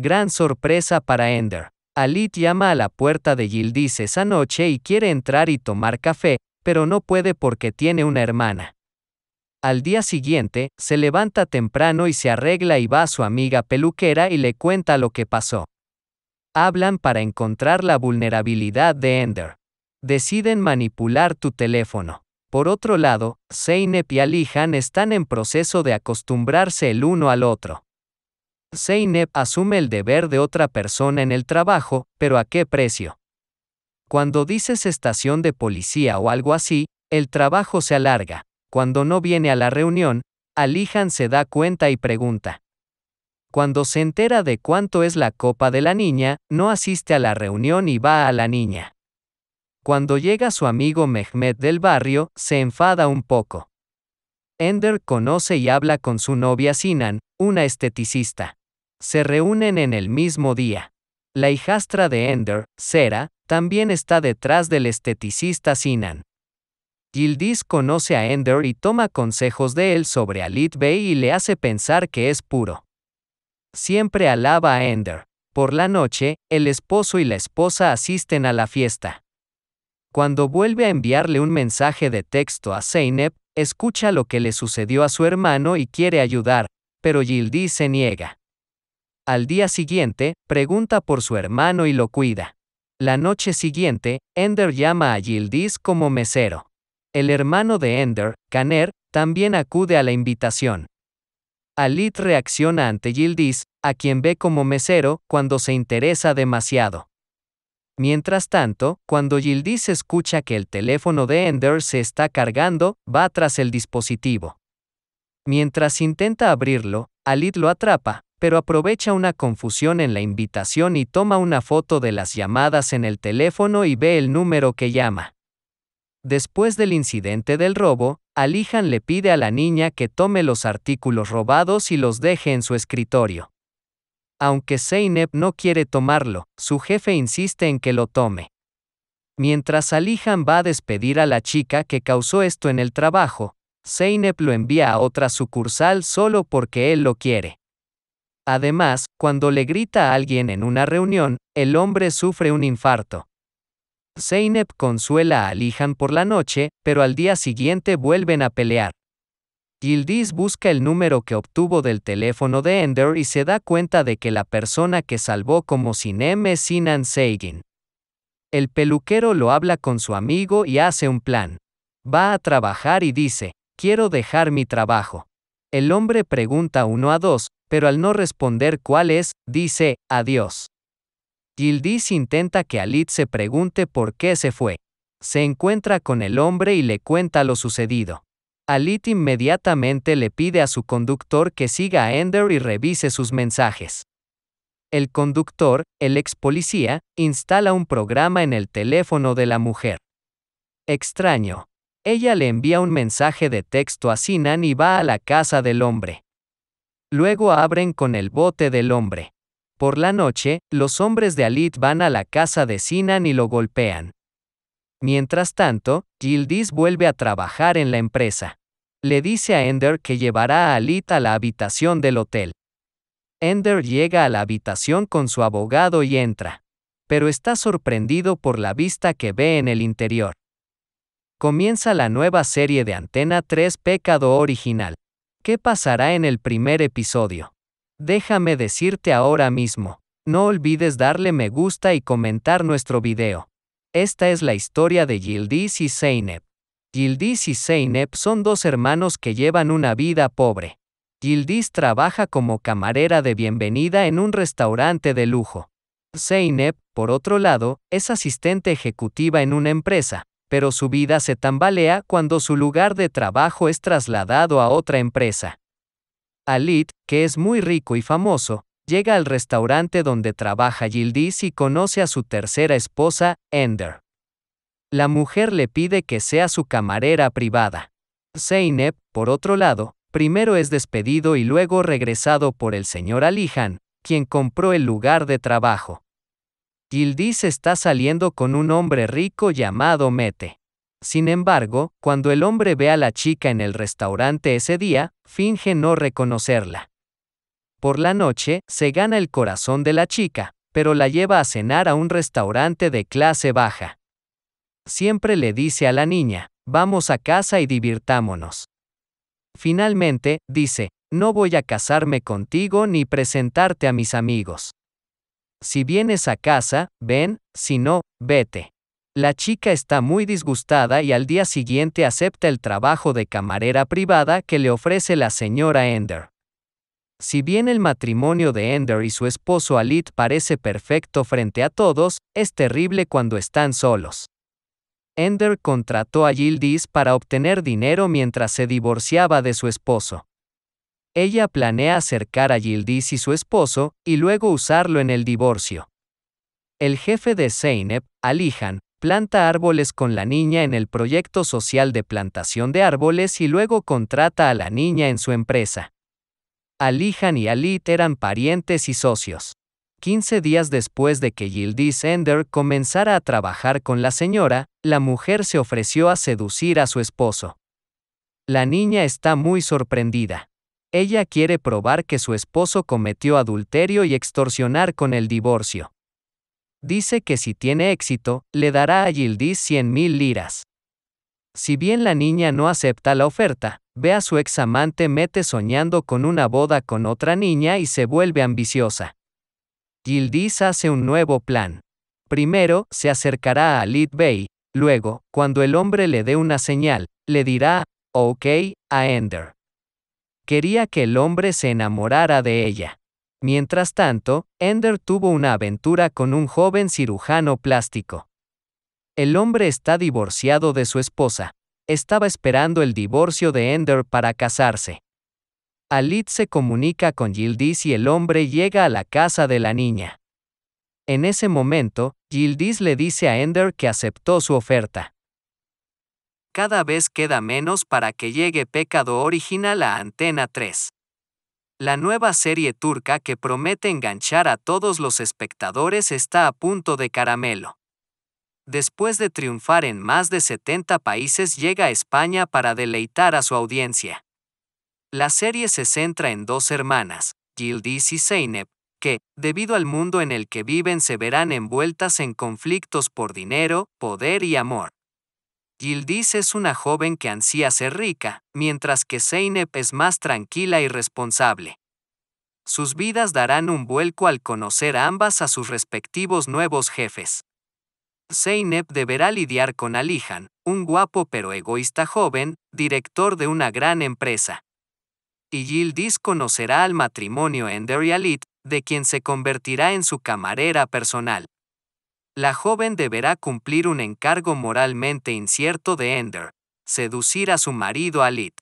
Gran sorpresa para Ender. Alit llama a la puerta de Gildis esa noche y quiere entrar y tomar café, pero no puede porque tiene una hermana. Al día siguiente, se levanta temprano y se arregla y va a su amiga peluquera y le cuenta lo que pasó. Hablan para encontrar la vulnerabilidad de Ender. Deciden manipular tu teléfono. Por otro lado, Zeynep y Alihan están en proceso de acostumbrarse el uno al otro. Zeynep asume el deber de otra persona en el trabajo, pero ¿a qué precio? Cuando dices estación de policía o algo así, el trabajo se alarga. Cuando no viene a la reunión, Alihan se da cuenta y pregunta. Cuando se entera de cuánto es la copa de la niña, no asiste a la reunión y va a la niña. Cuando llega su amigo Mehmet del barrio, se enfada un poco. Ender conoce y habla con su novia Sinan, una esteticista se reúnen en el mismo día. La hijastra de Ender, Sera, también está detrás del esteticista Sinan. Gildis conoce a Ender y toma consejos de él sobre Alit Bey y le hace pensar que es puro. Siempre alaba a Ender. Por la noche, el esposo y la esposa asisten a la fiesta. Cuando vuelve a enviarle un mensaje de texto a Zeynep, escucha lo que le sucedió a su hermano y quiere ayudar, pero Gildis se niega. Al día siguiente, pregunta por su hermano y lo cuida. La noche siguiente, Ender llama a Gildis como mesero. El hermano de Ender, Caner, también acude a la invitación. Alit reacciona ante Gildis, a quien ve como mesero cuando se interesa demasiado. Mientras tanto, cuando Yildiz escucha que el teléfono de Ender se está cargando, va tras el dispositivo. Mientras intenta abrirlo, Alit lo atrapa, pero aprovecha una confusión en la invitación y toma una foto de las llamadas en el teléfono y ve el número que llama. Después del incidente del robo, Alihan le pide a la niña que tome los artículos robados y los deje en su escritorio. Aunque Zeynep no quiere tomarlo, su jefe insiste en que lo tome. Mientras Alihan va a despedir a la chica que causó esto en el trabajo, Zeynep lo envía a otra sucursal solo porque él lo quiere. Además, cuando le grita a alguien en una reunión, el hombre sufre un infarto. Zeynep consuela a Lihan por la noche, pero al día siguiente vuelven a pelear. Gildis busca el número que obtuvo del teléfono de Ender y se da cuenta de que la persona que salvó como Sinem es Sinan Seigin. El peluquero lo habla con su amigo y hace un plan. Va a trabajar y dice, quiero dejar mi trabajo. El hombre pregunta uno a dos, pero al no responder cuál es, dice, adiós. Gildis intenta que Alit se pregunte por qué se fue. Se encuentra con el hombre y le cuenta lo sucedido. Alit inmediatamente le pide a su conductor que siga a Ender y revise sus mensajes. El conductor, el ex policía, instala un programa en el teléfono de la mujer. Extraño, ella le envía un mensaje de texto a Sinan y va a la casa del hombre. Luego abren con el bote del hombre. Por la noche, los hombres de Alit van a la casa de Sinan y lo golpean. Mientras tanto, Gildis vuelve a trabajar en la empresa. Le dice a Ender que llevará a Alit a la habitación del hotel. Ender llega a la habitación con su abogado y entra. Pero está sorprendido por la vista que ve en el interior comienza la nueva serie de Antena 3 Pecado Original. ¿Qué pasará en el primer episodio? Déjame decirte ahora mismo, no olvides darle me gusta y comentar nuestro video. Esta es la historia de Gildis y Zeynep. Gildis y Zeynep son dos hermanos que llevan una vida pobre. Gildis trabaja como camarera de bienvenida en un restaurante de lujo. Zeynep, por otro lado, es asistente ejecutiva en una empresa, pero su vida se tambalea cuando su lugar de trabajo es trasladado a otra empresa. Alit, que es muy rico y famoso, llega al restaurante donde trabaja Gildis y conoce a su tercera esposa, Ender. La mujer le pide que sea su camarera privada. Zeynep, por otro lado, primero es despedido y luego regresado por el señor Alihan, quien compró el lugar de trabajo. Gildis está saliendo con un hombre rico llamado Mete. Sin embargo, cuando el hombre ve a la chica en el restaurante ese día, finge no reconocerla. Por la noche, se gana el corazón de la chica, pero la lleva a cenar a un restaurante de clase baja. Siempre le dice a la niña, vamos a casa y divirtámonos. Finalmente, dice, no voy a casarme contigo ni presentarte a mis amigos. Si vienes a casa, ven, si no, vete. La chica está muy disgustada y al día siguiente acepta el trabajo de camarera privada que le ofrece la señora Ender. Si bien el matrimonio de Ender y su esposo Alit parece perfecto frente a todos, es terrible cuando están solos. Ender contrató a Gildis para obtener dinero mientras se divorciaba de su esposo. Ella planea acercar a Yildiz y su esposo, y luego usarlo en el divorcio. El jefe de Zeynep, Alihan, planta árboles con la niña en el proyecto social de plantación de árboles y luego contrata a la niña en su empresa. Alihan y Alit eran parientes y socios. 15 días después de que Yildiz Ender comenzara a trabajar con la señora, la mujer se ofreció a seducir a su esposo. La niña está muy sorprendida. Ella quiere probar que su esposo cometió adulterio y extorsionar con el divorcio. Dice que si tiene éxito, le dará a Gildiz 100.000 liras. Si bien la niña no acepta la oferta, ve a su ex amante Mete soñando con una boda con otra niña y se vuelve ambiciosa. Gildis hace un nuevo plan. Primero, se acercará a Lid Bay, luego, cuando el hombre le dé una señal, le dirá, ok, a Ender quería que el hombre se enamorara de ella. Mientras tanto, Ender tuvo una aventura con un joven cirujano plástico. El hombre está divorciado de su esposa. Estaba esperando el divorcio de Ender para casarse. Alit se comunica con Gildis y el hombre llega a la casa de la niña. En ese momento, Gildis le dice a Ender que aceptó su oferta cada vez queda menos para que llegue Pecado Original a Antena 3. La nueva serie turca que promete enganchar a todos los espectadores está a punto de caramelo. Después de triunfar en más de 70 países llega a España para deleitar a su audiencia. La serie se centra en dos hermanas, Gildis y Zeynep, que, debido al mundo en el que viven, se verán envueltas en conflictos por dinero, poder y amor. Yildiz es una joven que ansía ser rica, mientras que Zeynep es más tranquila y responsable. Sus vidas darán un vuelco al conocer ambas a sus respectivos nuevos jefes. Zeynep deberá lidiar con Alihan, un guapo pero egoísta joven, director de una gran empresa. Y Yildiz conocerá al matrimonio Ender de quien se convertirá en su camarera personal. La joven deberá cumplir un encargo moralmente incierto de Ender, seducir a su marido Alit.